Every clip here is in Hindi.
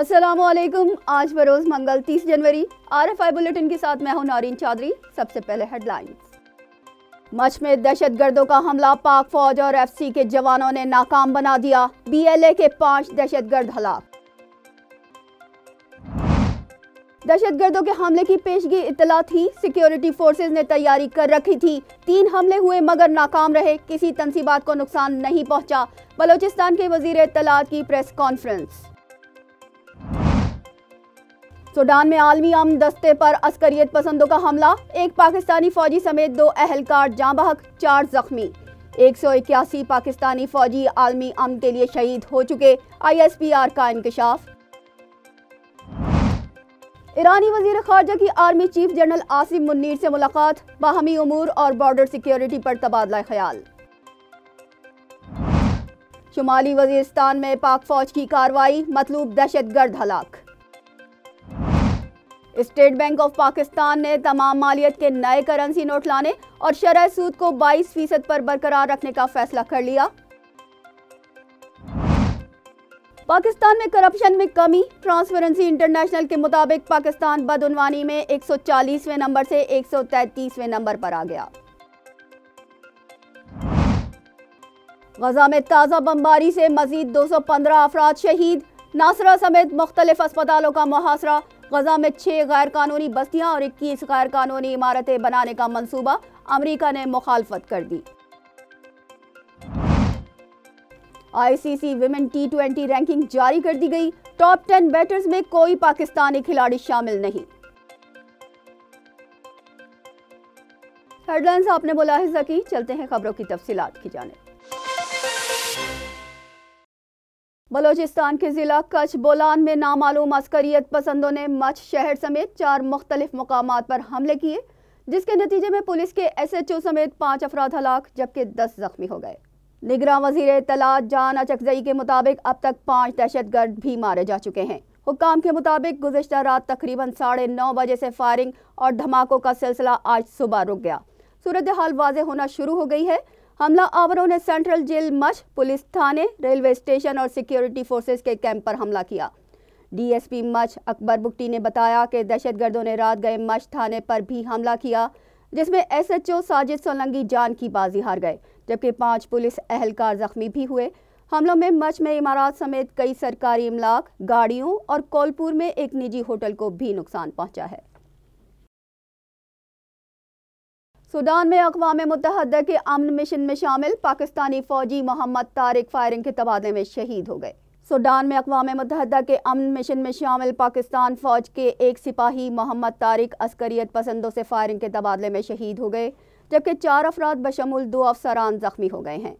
असलम आज बरोज मंगल 30 जनवरी आरएफआई बुलेटिन के साथ मैं हूं नारीन चौधरी सबसे पहले हेडलाइंस मच में दहशत गर्दों का हमला पाक फौज और एफसी के जवानों ने नाकाम बना दिया बीएलए के पांच दहशत गर्द हलाक गर्दों के हमले की पेशगी इतला थी सिक्योरिटी फोर्सेज ने तैयारी कर रखी थी तीन हमले हुए मगर नाकाम रहे किसी तनसीबात को नुकसान नहीं पहुंचा बलोचिस्तान के वजीर इतला की प्रेस कॉन्फ्रेंस सूडान में आलमी अमन दस्ते पर अस्करियत पसंदों का हमला एक पाकिस्तानी फौजी समेत दो अहलकार जाँ बहक चार जख्मी एक सौ इक्यासी पाकिस्तानी फौजी आलमी अमन के लिए शहीद हो चुके आई एस पी आर का इंकशाफ ईरानी वजीर खारजा की army chief general Asim Munir से मुलाकात बाहमी उमूर और बॉर्डर सिक्योरिटी पर तबादला ख्याल शुमाली वजीरस्तान में पाक फौज की कार्रवाई मतलूब दहशत गर्द हलाक स्टेट बैंक ऑफ पाकिस्तान ने तमाम मालियत के नए करेंसी नोट लाने और शरह सूद को 22 फीसद पर बरकरार रखने का फैसला कर लिया पाकिस्तान में करप्शन में कमी ट्रांसपेरेंसी इंटरनेशनल के मुताबिक पाकिस्तान बदउनवानी में 140वें नंबर से 133वें नंबर पर आ गया गजा में ताज़ा बमबारी से मजीद 215 अफराद शहीद नासरा समेत मुख्तलिफ अस्पतालों का मुहासरा गजा में छह गैर कानूनी बस्तियां और इक्कीस गैर कानूनी इमारतें बनाने का मंसूबा अमरीका ने मुखालफत कर दी ICC women T twenty ranking जारी कर दी गई टॉप टेन बैटर्स में कोई पाकिस्तानी खिलाड़ी शामिल नहीं हेडलाइंस आपने मुलाहिजा की चलते हैं खबरों की तफसीत की जाने बलोचिस्तान के ज़िला कच्छ बोलान में नामालूम अस्करियत पसंदों ने मच्छ शहर समेत चार मुख्तलिफ मकाम पर हमले किए जिसके नतीजे में पुलिस के एस एच ओ समेत पाँच अफराद हलाक जबकि दस जख्मी हो गए निगरान वजीर तला जान अचकजई के मुताबिक अब तक पाँच दहशत गर्द भी मारे जा चुके हैं हुकाम के मुताबिक गुजशत रात तकरीबन साढ़े नौ बजे से फायरिंग और धमाकों का सिलसिला आज सुबह रुक गया सूरत हाल वाज होना शुरू हो गई है हमला आवरों ने सेंट्रल जेल मश पुलिस थाने रेलवे स्टेशन और सिक्योरिटी फोर्सेस के कैंप पर हमला किया डीएसपी मच अकबर बुक्टी ने बताया कि दहशतगर्दों ने रात गए मच थाने पर भी हमला किया जिसमें एसएचओ साजिद सोलंगी जान की बाजी हार गए जबकि पांच पुलिस अहलकार जख्मी भी हुए हमलों में मच में इमारत समेत कई सरकारी इमलाक गाड़ियों और कोलपुर में एक निजी होटल को भी नुकसान पहुंचा है सूडान में अकवा मुतहद के अमन मिशन में शामिल पाकिस्तानी फौजी मोहम्मद तारिक फायरिंग के तबादले में शहीद हो गए सूडान में अकवा मुतहद के अमन मिशन में शामिल पाकिस्तान फौज के एक सिपाही मोहम्मद तारिक अस्करियत पसंदों से फायरिंग के तबादले में शहीद हो गए जबकि चार अफराद बशमुल दो अफसरान जख्मी हो गए हैं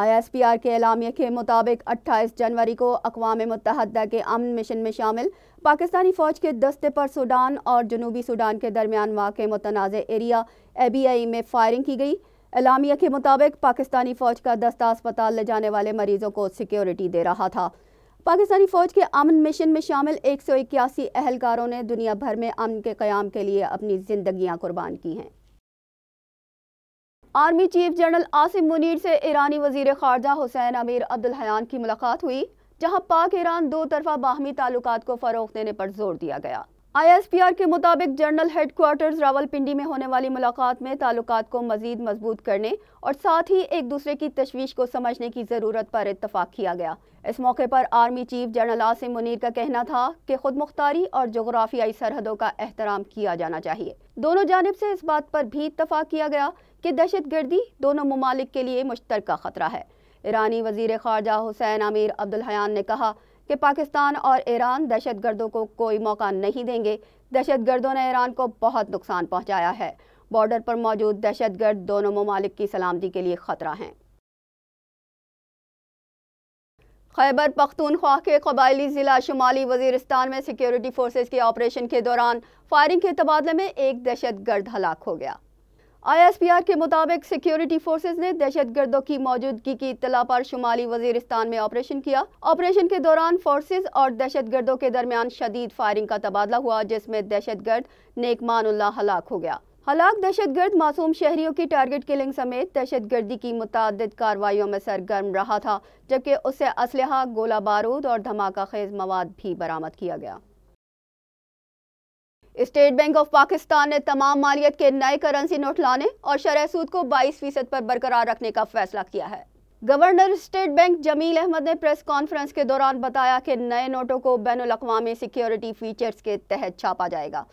आई एस पी आर के एलामिया के मुताबिक 28 जनवरी को अकवा मुतहद के अमन मिशन में शामिल पाकिस्तानी फ़ौज के दस्ते पर सूडान और जनूबी सूडान के दरमियान वाक़ मतनाज़ एरिया ए बी आई में फायरिंग की गई एलामिया के मुताबिक पाकिस्तानी फ़ौज का दस्ता अस्पताल ले जाने वाले मरीजों को सिक्योरिटी दे रहा था पाकिस्तानी फ़ौज के अमन मिशन में शामिल एक सौ इक्यासी अहलकारों ने दुनिया भर में अमन के क़्याम के लिए अपनी ज़िंदगियाँ कुर्बान की हैं army chief general Asim Munir से ईरानी वजीर खारजा हुसैन अमीर अब्दुल हयान की मुलाकात हुई जहां पाक ईरान दो तरफा बाहमी ताल्लुकात को फ़रोग देने पर जोर दिया गया आईएसपीआर के मुताबिक जनरल हेडक्वार्टर्स रावलपिंडी में होने वाली मुलाकात में ताल्लुकात को मजीद मजबूत करने और साथ ही एक दूसरे की तशवीश को समझने की ज़रूरत पर इतफाक़ किया गया इस मौके पर army chief general Asim Munir का कहना था कि खुद मुख्तारी और जोग्राफियाई सरहदों का एहतराम किया जाना चाहिए दोनों जानब से इस बात पर भी इतफाक़ किया गया कि दहशत गर्दी दोनों ममालिक के लिए मुश्तर ख़तरा है ईरानी वजीर खारजा हुसैन आमिर अब्दुलहयान ने कहा कि पाकिस्तान और ईरान दहशत गर्दों को कोई मौका नहीं देंगे दहशत गर्दों ने ईरान को बहुत नुकसान पहुँचाया है बॉर्डर पर मौजूद दहशत गर्द दोनों ममालिक की सलामती के लिए ख़तरा हैं खैबर पख्तूनख्वा के कबायली ज़िला शुमाली वजीरस्तान में सिक्योरिटी फोर्सेज के ऑपरेशन के दौरान फायरिंग के तबादले में एक दहशत गर्द हलाक हो गया आईएसपीआर के मुताबिक सिक्योरिटी फोर्सेज ने दहशत गर्दों की मौजूदगी की इतला पर शुमाली वजीरिस्तान में ऑपरेशन किया ऑपरेशन के दौरान फोर्सेज और दहशत गर्दों के दरमियान शदीद फायरिंग का तबादला हुआ जिसमें दहशत गर्द नेकमानुल्ला हलाक हो गया हलाक दहशतगर्द मासूम शहरियों की टारगेट किलिंग समेत दहशतगर्दी की मुतद कार्रवाइयों में सरगर्म रहा था जबकि उससे असलहा गोला बारूद और धमाका खेज मवाद भी बरामद किया गया स्टेट बैंक ऑफ पाकिस्तान ने तमाम मालियत के नए करेंसी नोट लाने और शरह सूद को 22 फीसद पर बरकरार रखने का फैसला किया है governor state bank Jameel Ahmed ने प्रेस कॉन्फ्रेंस के दौरान बताया कि नए नोटों को बैन अवी सिक्योरिटी फीचर्स के तहत छापा जाएगा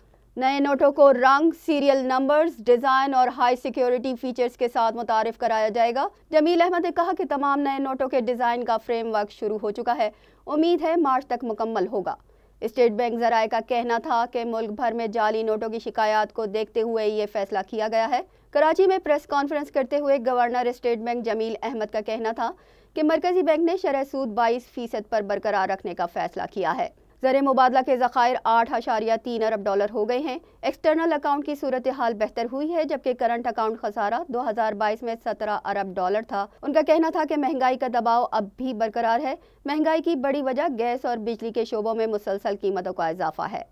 नए नोटों को रंग सीरियल नंबर्स डिज़ाइन और हाई सिक्योरिटी फीचर्स के साथ मुतारफ कराया जाएगा जमील अहमद ने कहा कि तमाम नए नोटों के डिज़ाइन का फ्रेमवर्क शुरू हो चुका है उम्मीद है मार्च तक मुकम्मल होगा स्टेट बैंक जराये का कहना था कि मुल्क भर में जाली नोटों की शिकायत को देखते हुए ये फैसला किया गया है कराची में प्रेस कॉन्फ्रेंस करते हुए governor state bank Jameel Ahmed का कहना था कि मरकजी बैंक ने शरह सूद बाईस फीसद पर बरकरार रखने का फैसला किया है ज़र मुबादला के ज़ख़ायर आठ अशारिया तीन अरब डॉलर हो गए हैं एक्सटर्नल अकाउंट की सूरत हाल बेहतर हुई है जबकि करंट अकाउंट खसारा दो हज़ार बाईस में सत्रह अरब डॉलर था उनका कहना था कि महंगाई का दबाव अब भी बरकरार है महंगाई की बड़ी वजह गैस और बिजली के शोबों में मुसलसल कीमतों का इजाफा है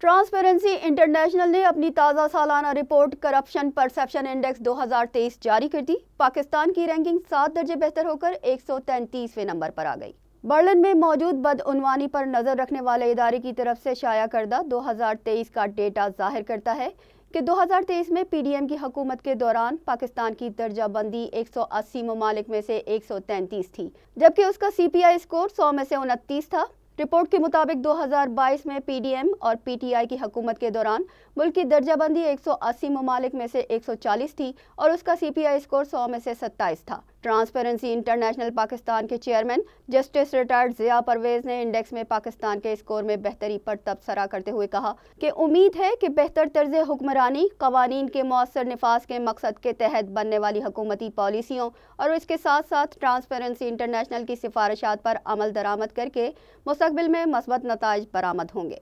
ट्रांसपेरेंसी इंटरनेशनल ने अपनी ताज़ा सालाना रिपोर्ट करप्शन परसेप्शन इंडेक्स 2023 जारी कर दी पाकिस्तान की रैंकिंग सात दर्जे बेहतर होकर तैंतीसवें नंबर पर आ गई बर्लिन में मौजूद बदवानी पर नज़र रखने वाले इदारे की तरफ से शाया करदा 2023 का डेटा जाहिर करता है कि 2023 में पीडीएम की हकूमत के दौरान पाकिस्तान की दर्जाबंदी 180 ममालिक में से 133 थी जबकि उसका सीपीआई स्कोर 100 में से उनतीस था रिपोर्ट के मुताबिक 2022 में पीडीएम और पीटीआई की हकूमत के दौरान मुल्क की दर्जाबंदी 180 ममालिक में से 140 थी और उसका सीपीआई स्कोर 100 में से 27 था ट्रांसपेरेंसी इंटरनेशनल पाकिस्तान के chairman justice retired Zia Pervez ने इंडेक्स में पाकिस्तान के स्कोर में बेहतरी पर तबसरा करते हुए कहा कि उम्मीद है कि बेहतर तर्ज हुक्मरानी कवानीन के मौसर नफाज के मकसद के तहत बनने वाली हकूमती पॉलिसियों और इसके साथ साथ ट्रांसपेरेंसी इंटरनेशनल की सिफारशा पर अमल दरामद करके मुस्तबिल में मस्बत नतज बरामद होंगे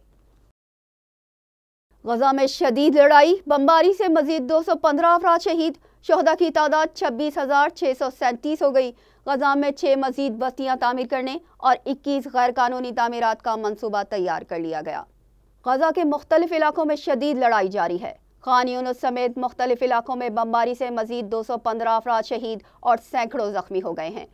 गजा में शदीद लड़ाई बम्बारी से मजीद दो सौ पंद्रह अफराद शहीद शहदा की तादाद छब्बीस हज़ार छः सौ सैंतीस हो गई गजा में छः मजीद बस्तियाँ तामीर करने और इक्कीस गैर कानूनी तमीरत का मनसूबा तैयार कर लिया गया गजा के मुख्तलिफ इलाकों में शदीद लड़ाई जारी है खान यूनस समेत मुख्तलिफ इलाकों में बमबारी से मजीद दो सौ पंद्रह अफराद शहीद और सैकड़ों ज़ख्मी हो गए हैं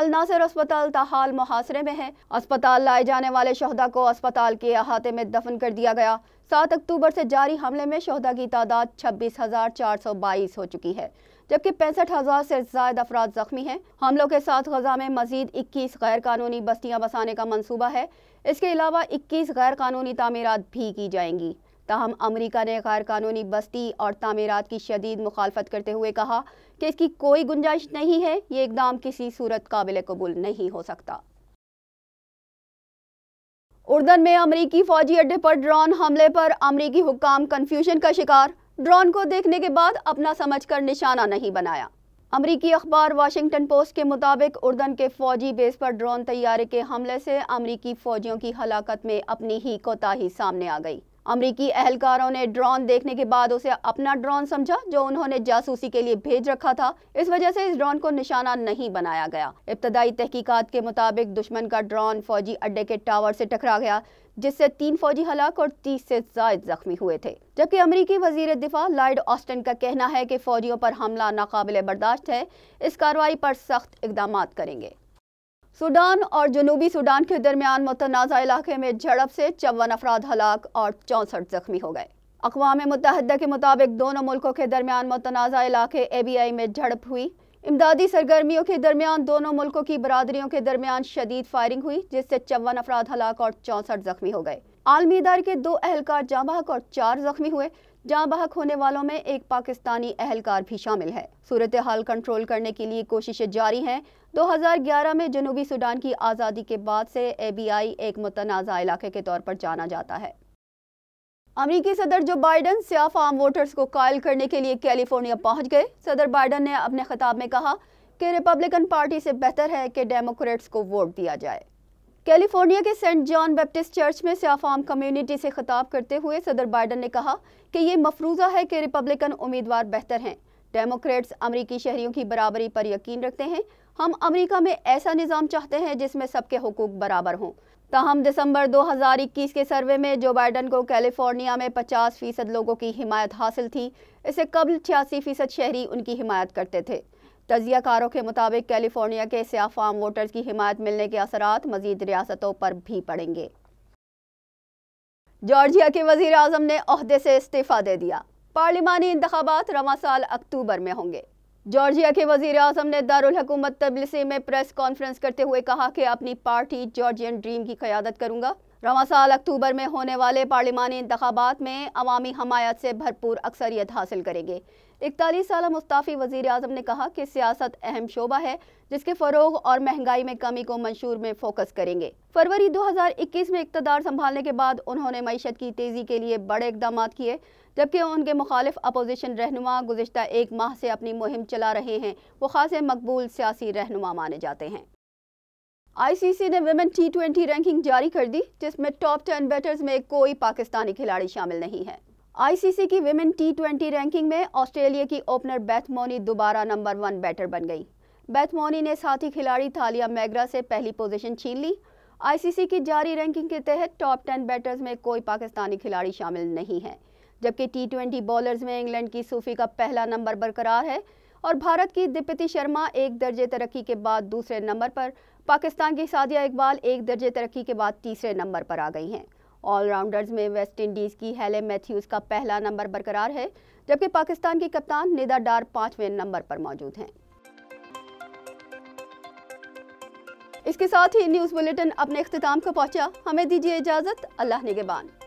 अलनासर अस्पताल ताहाल मुहासरे में है अस्पताल लाए जाने वाले शहदा को अस्पताल के अहाते में दफन कर दिया गया सात अक्टूबर से जारी हमले में शहदा की तादाद छब्बीस हजार चार सौ बाईस हो चुकी है जबकि पैंसठ हजार से ज्यादा अफराद जख्मी हैं हमलों के साथ गजा में मजीद इक्कीस गैर कानूनी बस्तियां बसाने का मनसूबा है इसके अलावा इक्कीस गैर कानूनी तमीरत भी की जाएंगी ताहम अमरीका ने गैर कानूनी बस्ती और तमीरत की शदीद मुखालफत करते हुए कहा कि इसकी कोई गुंजाइश नहीं है ये इकदाम किसी सूरत काबिल कबूल नहीं हो सकता उर्दन में अमरीकी फौजी अड्डे पर ड्रोन हमले पर अमरीकी हुकाम कन्फ्यूजन का शिकार ड्रोन को देखने के बाद अपना समझकर निशाना नहीं बनाया अमरीकी अखबार वाशिंगटन पोस्ट के मुताबिक उर्दन के फौजी बेस पर ड्रोन तैयारे के हमले से अमरीकी फौजियों की हलाकत में अपनी ही कोताही सामने आ गई अमरीकी एहलकारों ने ड्रोन देखने के बाद उसे अपना ड्रोन समझा जो उन्होंने जासूसी के लिए भेज रखा था इस वजह से इस ड्रोन को निशाना नहीं बनाया गया इब्तदाई तहकीकात के मुताबिक दुश्मन का ड्रोन फौजी अड्डे के टावर से टकरा गया जिससे तीन फौजी हलाक और तीस से जायद जख्मी हुए थे जबकि अमरीकी वजीर दिफा लाइड ऑस्टन का कहना है की फौजियों पर हमला नाकबिल बर्दाश्त है इस कार्रवाई पर सख्त इकदाम करेंगे सूडान और जनूबी सूडान के दरमियान मतनाज़ा इलाके में झड़प से चौवन अफराद हलाक और चौंसठ जख्मी हो गए अकवाम मुतहद के मुताबिक दोनों मुल्कों के दरमियान मतनाज़ा इलाके ए बी आई में झड़प हुई इमदादी सरगर्मियों के दरमियान दोनों मुल्कों की बरादरियों के दरमियान शदीद फायरिंग हुई जिससे चौवन अफराद हलाक और चौंसठ जख्मी हो गए आलमी इदारे के दो अहलकार जाँ बहक और चार जख्मी हुए जहां बहक होने वालों में एक पाकिस्तानी अहलकार भी शामिल है सूरत हाल कंट्रोल करने के लिए कोशिशें जारी हैं 2011 में जनूबी सूडान की आज़ादी के बाद से एबीआई एक मुतनाज़ा इलाके के तौर पर जाना जाता है अमरीकी सदर जो बाइडन सियाफ आम वोटर्स को कायल करने के लिए कैलिफोर्निया पहुंच गए सदर बाइडन ने अपने खिताब में कहा कि रिपब्लिकन पार्टी से बेहतर है कि डेमोक्रेट्स को वोट दिया जाए कैलिफोर्निया के सेंट जॉन बैप्टिस्ट चर्च में सियाफाम कम्युनिटी से खिताब करते हुए सदर बाइडन ने कहा कि ये मफरूजा है कि रिपब्लिकन उम्मीदवार बेहतर हैं डेमोक्रेट्स अमरीकी शहरियों की बराबरी पर यकीन रखते हैं हम अमरीका में ऐसा निज़ाम चाहते हैं जिसमें सबके हकूक बराबर हों ताहम दिसंबर 2021 के सर्वे में जो बाइडन को कैलिफोर्निया में 50 फीसद लोगों की हिमायत हासिल थी इससे कबल छियासी फीसद शहरी उनकी हिमायत करते थे तजिया कारों के मुताबिक कैलिफोर्निया के सियाफाम वोटर्स की हिमायत मिलने के असरात मजीद रियासतों पर भी पड़ेंगे जॉर्जिया के वजीर अजम ने अहदे से इस्तीफ़ा दे दिया पार्लिमानी इंतबात रवा साल अक्टूबर में होंगे जॉर्जिया के वजीर अजम ने दारकूमत तबलिसी में प्रेस कॉन्फ्रेंस करते हुए कहा कि अपनी पार्टी जॉर्जियन ड्रीम की क्यादत करूँगा रवा साल अक्टूबर में होने वाले पार्लिमानी इंतबात में अवामी हमायत से भरपूर अक्सरियत हासिल करेंगे इकतालीस साल मुस्ताफ़ी वजीर अजम ने कहा कि सियासत अहम शोबा है जिसके फरोग और महंगाई में कमी को मंशूर में फोकस करेंगे फरवरी 2021 में इकतदार संभालने के बाद उन्होंने मीशत की तेज़ी के लिए बड़े इकदाम किए जबकि उनके मुखालिफ अपोजिशन रहनुमा गुजशत एक माह से अपनी मुहिम चला रहे हैं वो खास मकबूल सियासी रहनुमा माने जाते हैं आईसीसी ने वेमेन टी ट्वेंटी रैंकिंग जारी कर दी जिसमें टॉप टेन बैटर्स में कोई पाकिस्तानी खिलाड़ी शामिल नहीं है आईसीसी की विमेन टी ट्वेंटी रैंकिंग में ऑस्ट्रेलिया की ओपनर बैथमोनी दोबारा नंबर वन बैटर बन गई बैथमोनी ने साथी खिलाड़ी थालिया मैग्रा से पहली पोजीशन छीन ली आईसीसी की जारी रैंकिंग के तहत टॉप टेन बैटर्स में कोई पाकिस्तानी खिलाड़ी शामिल नहीं है जबकि टी ट्वेंटी बॉलर्स में इंग्लैंड की सूफी का पहला नंबर बरकरार है और भारत की दिपति शर्मा एक दर्जे तरक्की के बाद दूसरे नंबर पर पाकिस्तान की सादिया इकबाल एक दर्जे तरक्की के बाद तीसरे नंबर पर आ गई हैं ऑलराउंडर्स में वेस्ट इंडीज़ की हेले मैथ्यूज़ का पहला नंबर बरकरार है जबकि पाकिस्तान के कप्तान निदा डार पाँचवें नंबर पर मौजूद हैं इसके साथ ही न्यूज़ बुलेटिन अपने अख्ताम को पहुंचा हमें दीजिए इजाज़त अल्लाह निगेबान